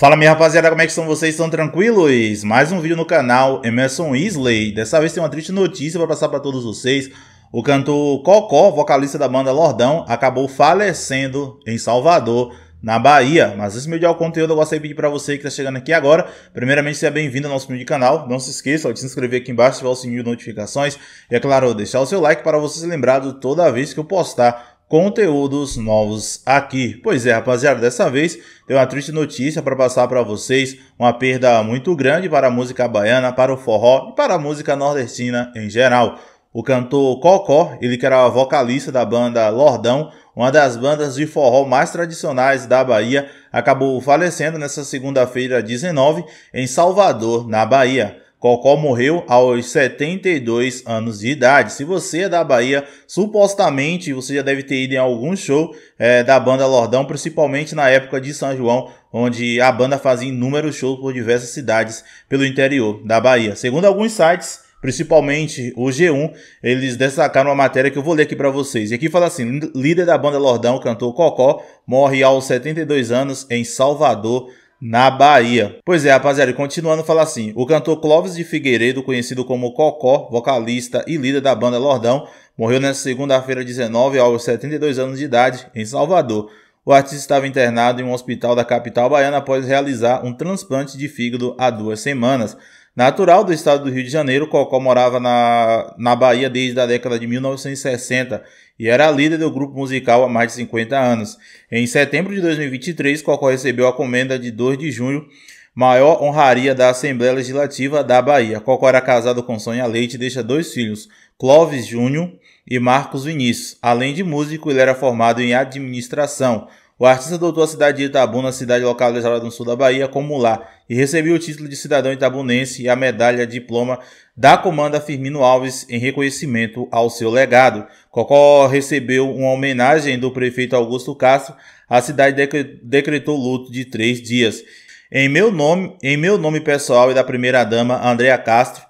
Fala minha rapaziada, como é que estão vocês? Estão tranquilos? Mais um vídeo no canal Emerson Isley. Dessa vez tem uma triste notícia para passar para todos vocês. O cantor Cocó, vocalista da banda Lordão, acabou falecendo em Salvador, na Bahia. Mas antes de melhorar o conteúdo, eu gostaria de pedir para você que está chegando aqui agora, primeiramente seja bem-vindo ao nosso vídeo de canal. Não se esqueça de se inscrever aqui embaixo, ativar o sininho de notificações e, é claro, deixar o seu like para você ser lembrado toda vez que eu postar conteúdos novos aqui. Pois é, rapaziada, dessa vez tem uma triste notícia para passar para vocês, uma perda muito grande para a música baiana, para o forró e para a música nordestina em geral. O cantor Cocó, ele que era vocalista da banda Lordão, uma das bandas de forró mais tradicionais da Bahia, acabou falecendo nesta segunda-feira 19 em Salvador, na Bahia. Cocó morreu aos 72 anos de idade. Se você é da Bahia, supostamente você já deve ter ido em algum show é, da banda Lordão, principalmente na época de São João, onde a banda fazia inúmeros shows por diversas cidades pelo interior da Bahia. Segundo alguns sites, principalmente o G1, eles destacaram uma matéria que eu vou ler aqui para vocês. E aqui fala assim: líder da banda Lordão, cantor Cocó, morre aos 72 anos em Salvador, na Bahia. Pois é, rapaziada, continuando fala assim: o cantor Clóvis de Figueiredo, conhecido como Cocó, vocalista e líder da banda Lordão, morreu nesta segunda-feira 19 aos 72 anos de idade em Salvador. O artista estava internado em um hospital da capital baiana após realizar um transplante de fígado há duas semanas. Natural do estado do Rio de Janeiro, Cocó morava na, na Bahia desde a década de 1960 e era líder do grupo musical há mais de 50 anos. Em setembro de 2023, Cocó recebeu a comenda de 2 de junho, maior honraria da Assembleia Legislativa da Bahia. Cocó era casado com Sonia Leite e deixa dois filhos, Clóvis Júnior e Marcos Vinícius. Além de músico, ele era formado em administração. O artista adotou a cidade de Itabuna, cidade localizada no sul da Bahia, como lá, e recebeu o título de cidadão itabunense e a medalha diploma da comanda Firmino Alves em reconhecimento ao seu legado. Cocó recebeu uma homenagem do prefeito Augusto Castro. A cidade decretou luto de três dias. Em meu nome, em meu nome pessoal e da primeira-dama Andréa Castro,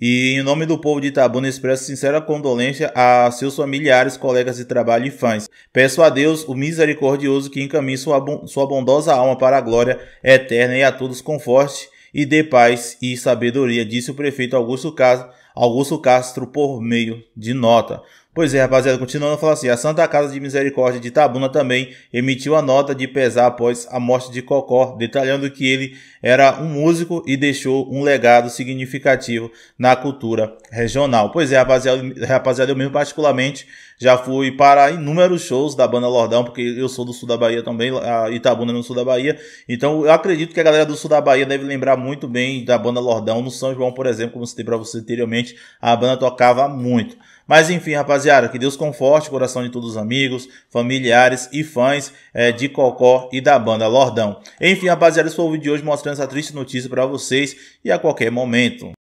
e em nome do povo de Itabuna, expresso sincera condolência a seus familiares, colegas de trabalho e fãs. Peço a Deus, o misericordioso, que encaminhe sua, sua bondosa alma para a glória eterna e a todos com forte e dê paz e sabedoria, disse o prefeito Augusto Castro, Augusto Castro por meio de nota. Pois é, rapaziada, continuando a falar assim, a Santa Casa de Misericórdia de Tabuna também emitiu a nota de pesar após a morte de Cocó, detalhando que ele era um músico e deixou um legado significativo na cultura regional. Pois é, rapaziada, rapaziada eu mesmo particularmente já fui para inúmeros shows da banda Lordão, porque eu sou do sul da Bahia também, Itabuna é no sul da Bahia. Então eu acredito que a galera do sul da Bahia deve lembrar muito bem da banda Lordão. No São João, por exemplo, como citei para você anteriormente, a banda tocava muito. Mas enfim, rapaziada, que Deus conforte o coração de todos os amigos, familiares e fãs é, de Cocó e da banda Lordão. Enfim, rapaziada, esse foi o vídeo de hoje mostrando essa triste notícia para vocês e a qualquer momento.